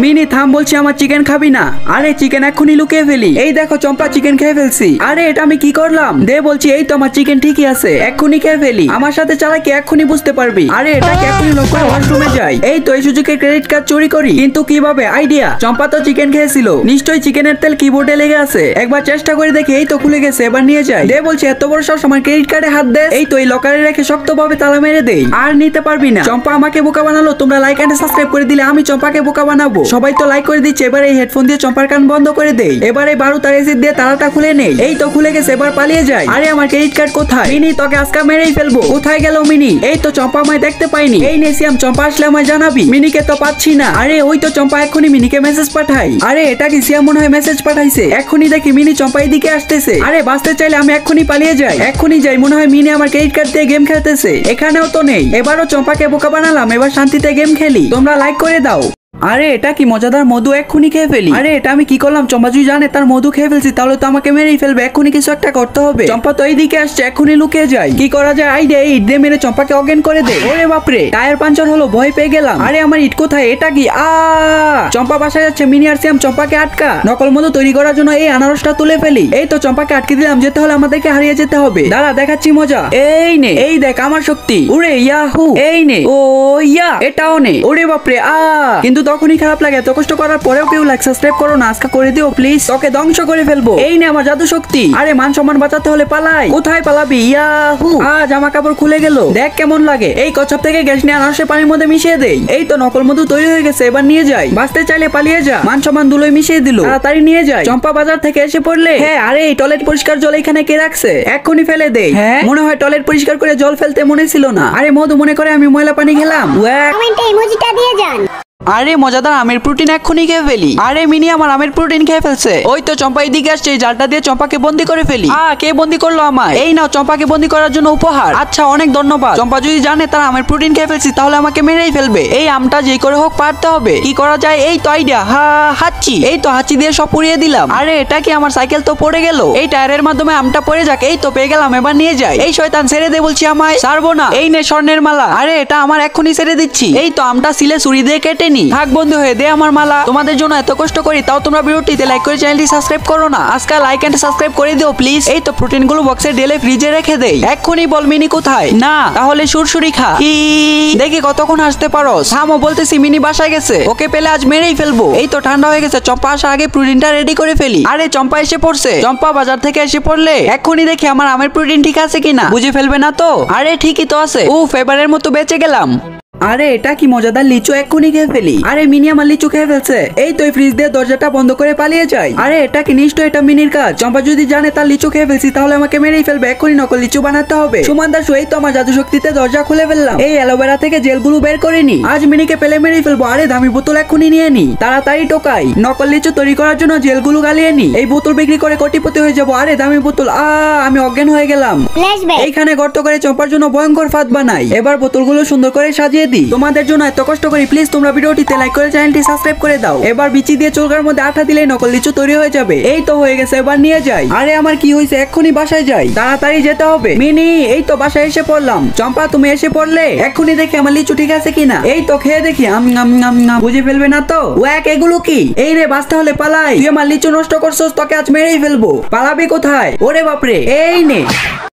mini থাম বলছি আমার চিকেন খাবি না আরে চিকেন এখনই লুকিয়ে ফেলি এই দেখো চম্পা চিকেন খেয়ে ফেলছি আরে এটা আমি কি করলাম দে বলছি এই তো আমার চিকেন ঠিকই আছে এক্ষুনি খেয়ে ফেলি আমার সাথে চালা কি এক্ষুনি বুঝতে পারবি আরে এটা কি এক্ষুনি করে ওয়াশরুমে যাই এই তো এই সুযোগে ক্রেডিট কার্ড চুরি করি কিন্তু কিভাবে আইডিয়া চম্পা তো চিকেন খেয়েছিল নিশ্চয়ই চিকেনের তেল কিবোর্ডে লেগে আছে একবার চেষ্টা করে দেখি এই তো খুলে গেছে এবার নিয়ে যাই দে বলছি এত বড় সব সময় ক্রেডিট কার্ডে হাত দে এই তো এই লকারে রেখে শক্তভাবে তালা মেরে দেই আর নিতে পারবি না চম্পা আমাকে বোকা বানালো তোমরা লাইক এন্ড সাবস্ক্রাইব করে দিলে আমি চম্পাকে বোকা বানাবো সবাই তো লাইক করে দিচ্ছে এবার এই হেডফোন দিয়ে চম্পার কান বন্ধ করে দেই এবার এই বারো তার এসিড দিয়ে তালাটা খুলে নেই এই তো খুলে গেছে এবার পালিয়ে যায় আরে আমার ক্রেডিট কার্ড কোথায় মিনি তোকে আজকে মেরেই ফেলবো কোথায় গেল মিনি এই তো চম্পা আমায় দেখতে পাইনি এই নেসিয়াম চম্পা আসলে আমায় জানাবি মিনিকে তো পাচ্ছি না আরে ওই তো চম্পা এক্ষুনি মিনিকে মেসেজ পাঠাই আরে এটা কি সিয়াম মনে হয় মেসেজ পাঠাইছে এক্ষুনি দেখি মিনি চম্পা দিকে আসতেছে আরে বাঁচতে চাইলে আমি এক্ষুনি পালিয়ে যাই এক্ষুনি যাই মনে হয় মিনি আমার ক্রেডিট কার্ড দিয়ে গেম খেলতেছে এখানেও তো নেই এবারও চম্পাকে বোকা বানালাম এবার শান্তিতে গেম খেলি তোমরা লাইক করে দাও আরে এটা কি মজাদার মধু এক্ষুনি খেয়ে ফেলি আরে এটা আমি কি করলাম চম্পা যদি জানে তার মধু খেয়ে ফেলছি তাহলে তো আমাকে মেরেই ফেলবে এক্ষুনি কিছু একটা করতে হবে চম্পা তো এইদিকে আসছে এক্ষুনি লুকিয়ে যাই কি করা যায় আই দে ইট দিয়ে মেরে চম্পাকে অজ্ঞান করে দে ওরে বাপরে টায়ার পাঞ্চার হলো ভয় পেয়ে গেলাম আরে আমার ইট কোথায় এটা কি আ চম্পা বাসা যাচ্ছে মিনি আর সিয়াম চম্পাকে আটকা নকল মধু তৈরি করার জন্য এই আনারসটা তুলে ফেলি এই তো চম্পাকে আটকে দিলাম যেতে হলে আমাদেরকে হারিয়ে যেতে হবে দাঁড়া দেখাচ্ছি মজা এই নে এই দেখ আমার শক্তি উড়ে ইয়াহু এই নে ও ইয়া এটাও নে ওরে বাপরে আ কিন্তু কিন্তু তখনই খারাপ লাগে এত কষ্ট করার পরেও কেউ লাইক সাবস্ক্রাইব করো না আজকা করে দিও প্লিজ তোকে ধ্বংস করে ফেলবো এই নে আমার জাদু শক্তি আরে মান সম্মান বাঁচাতে হলে পালাই কোথায় পালাবি ইয়াহু আ জামা কাপড় খুলে গেল দেখ কেমন লাগে এই কচ্ছপ থেকে গ্যাস নিয়ে আনারসে পানির মধ্যে মিশিয়ে দেই এই তো নকল মধু তৈরি হয়ে গেছে এবার নিয়ে যাই বাঁচতে চাইলে পালিয়ে যা মান সম্মান দুলোই মিশিয়ে দিল তাড়াতাড়ি নিয়ে যাই চম্পা বাজার থেকে এসে পড়লে হ্যাঁ আরে এই টয়লেট পরিষ্কার জল এখানে কে রাখছে এক্ষুনি ফেলে দেই হ্যাঁ মনে হয় টয়লেট পরিষ্কার করে জল ফেলতে মনে ছিল না আরে মধু মনে করে আমি ময়লা পানি খেলাম কমেন্টে ইমোজিটা দিয়ে যান আরে মজাদার আমের প্রোটিন এক্ষুনি খেয়ে ফেলি আরে মিনি আমার আমের প্রোটিন খেয়ে ফেলছে ওই তো চম্পা এদিকে আসছে জালটা দিয়ে চম্পাকে বন্দি করে ফেলি আ কে বন্দি করলো আমায় এই নাও চম্পাকে বন্দি করার জন্য উপহার আচ্ছা অনেক ধন্যবাদ চম্পা যদি জানে তারা আমের প্রোটিন খেয়ে ফেলছি তাহলে আমাকে মেরেই ফেলবে এই আমটা যেই করে হোক পারতে হবে কি করা যায় এই তো আইডিয়া হা হাচ্ছি এই তো হাচ্ছি দিয়ে সব পুড়িয়ে দিলাম আরে এটা কি আমার সাইকেল তো পড়ে গেল এই টায়ারের মাধ্যমে আমটা পড়ে যাক এই তো পেয়ে গেলাম এবার নিয়ে যাই এই শয়তান ছেড়ে দে বলছি আমায় সারবো না এই নে স্বর্ণের মালা আরে এটা আমার এক্ষুনি ছেড়ে দিচ্ছি এই তো আমটা সিলে ছুরি দিয়ে কেটে করিনি ভাগ বন্ধু হয়ে দে আমার মালা তোমাদের জন্য এত কষ্ট করি তাও তোমরা ভিডিওটিতে লাইক করে চ্যানেলটি সাবস্ক্রাইব করো না আজকাল লাইক এন্ড সাবস্ক্রাইব করে দিও প্লিজ এই তো প্রোটিন গুলো বক্সে ডেলে ফ্রিজে রেখে দেই এক্ষুনি বল মিনি কোথায় না তাহলে সুরসুরি খা দেখি কতক্ষণ হাসতে পারো থামো বলতেছি মিনি বাসায় গেছে ওকে পেলে আজ মেরেই ফেলবো এই তো ঠান্ডা হয়ে গেছে চম্পা আসার আগে প্রোটিনটা রেডি করে ফেলি আরে চম্পা এসে পড়ছে চম্পা বাজার থেকে এসে পড়লে এক্ষুনি দেখি আমার আমের প্রোটিন ঠিক আছে কিনা বুঝে ফেলবে না তো আরে ঠিকই তো আছে ও ফেভারের মতো বেঁচে গেলাম আরে এটা কি মজাদার লিচু এক্ষুনি খেয়ে ফেলি আরে মিনি আমার লিচু খেয়ে ফেলছে এই তো ফ্রিজ দিয়ে দরজাটা বন্ধ করে পালিয়ে যাই আরে এটা কি নিশ্চয় এটা মিনির কাজ চম্পা যদি জানে তার লিচু খেয়ে ফেলছি তাহলে আমাকে মেরেই ফেলবে এক্ষুনি নকল লিচু বানাতে হবে সুমান দাস ওই তো আমার জাদু শক্তিতে দরজা খুলে ফেললাম এই অ্যালোভেরা থেকে জেলগুলো বের করে নি আজ মিনিকে পেলে মেরেই ফেলবো আরে দামি বোতল এক্ষুনি নিয়ে নি তাড়াতাড়ি টোকাই নকল লিচু তৈরি করার জন্য জেলগুলো গালিয়ে নি এই বোতল বিক্রি করে কোটিপতি হয়ে যাবো আরে দামি বোতল আ আমি অজ্ঞান হয়ে গেলাম এইখানে গর্ত করে চম্পার জন্য ভয়ঙ্কর ফাঁদ বানাই এবার বোতলগুলো সুন্দর করে সাজিয়ে দি তোমাদের জন্য এত কষ্ট করি প্লিজ তোমরা ভিডিওটিতে লাইক করে চ্যানেলটি সাবস্ক্রাইব করে দাও এবার বিচি দিয়ে চোরকার মধ্যে আঠা দিলে নকল লিচু তৈরি হয়ে যাবে এই তো হয়ে গেছে এবার নিয়ে যাই আরে আমার কি হয়েছে এক্ষুনি বাসায় যাই তাড়াতাড়ি যেতে হবে মিনি এই তো বাসায় এসে পড়লাম চম্পা তুমি এসে পড়লে এক্ষুনি দেখি আমার লিচু ঠিক আছে কিনা এই তো খেয়ে দেখি আম নাম নাম আম বুঝে ফেলবে না তো ওয়াক এগুলো কি এই রে বাসতে হলে পালাই তুই আমার লিচু নষ্ট করছস তোকে আজ মেরেই ফেলবো পালাবি কোথায় ওরে বাপরে এই নে